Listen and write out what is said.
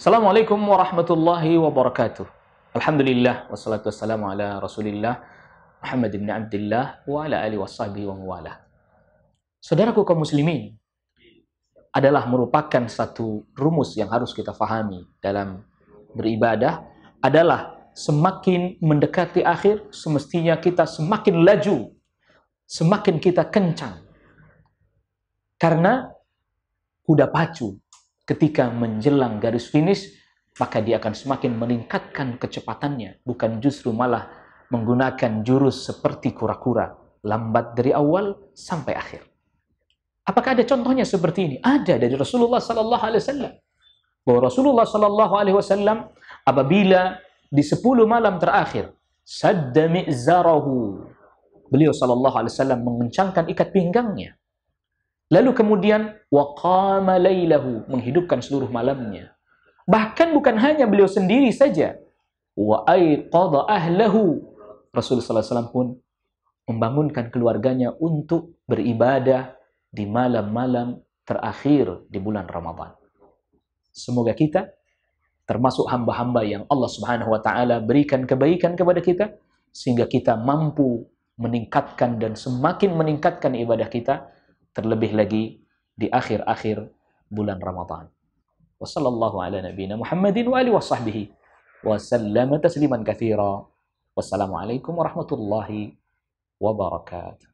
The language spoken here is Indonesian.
Assalamualaikum warahmatullahi wabarakatuh. Alhamdulillah wassalatu wassalamu ala Rasulillah Muhammad ibn Abdullah wa ala alihi washabihi wa wala. Saudaraku kaum muslimin, adalah merupakan satu rumus yang harus kita fahami dalam beribadah adalah semakin mendekati akhir semestinya kita semakin laju, semakin kita kencang. Karena kuda pacu ketika menjelang garis finish, maka dia akan semakin meningkatkan kecepatannya, bukan justru malah menggunakan jurus seperti kura-kura, lambat dari awal sampai akhir. Apakah ada contohnya seperti ini? Ada dari Rasulullah Sallallahu Alaihi Wasallam. Bahwa Rasulullah Sallallahu Alaihi Wasallam apabila di sepuluh malam terakhir, saddami zarahu. Beliau Sallallahu Alaihi Wasallam mengencangkan ikat pinggangnya. Lalu kemudian waqama lailahu menghidupkan seluruh malamnya. Bahkan bukan hanya beliau sendiri saja. Wa aiqadha ahlahu. Rasulullah alaihi pun membangunkan keluarganya untuk beribadah di malam-malam terakhir di bulan Ramadan. Semoga kita termasuk hamba-hamba yang Allah Subhanahu wa taala berikan kebaikan kepada kita sehingga kita mampu meningkatkan dan semakin meningkatkan ibadah kita terlebih lagi di akhir-akhir bulan Ramadhan. Wassallallahu ala nabiyina Muhammadin wa alihi wa sahbihi tasliman katsira. Wassalamualaikum warahmatullahi wabarakatuh.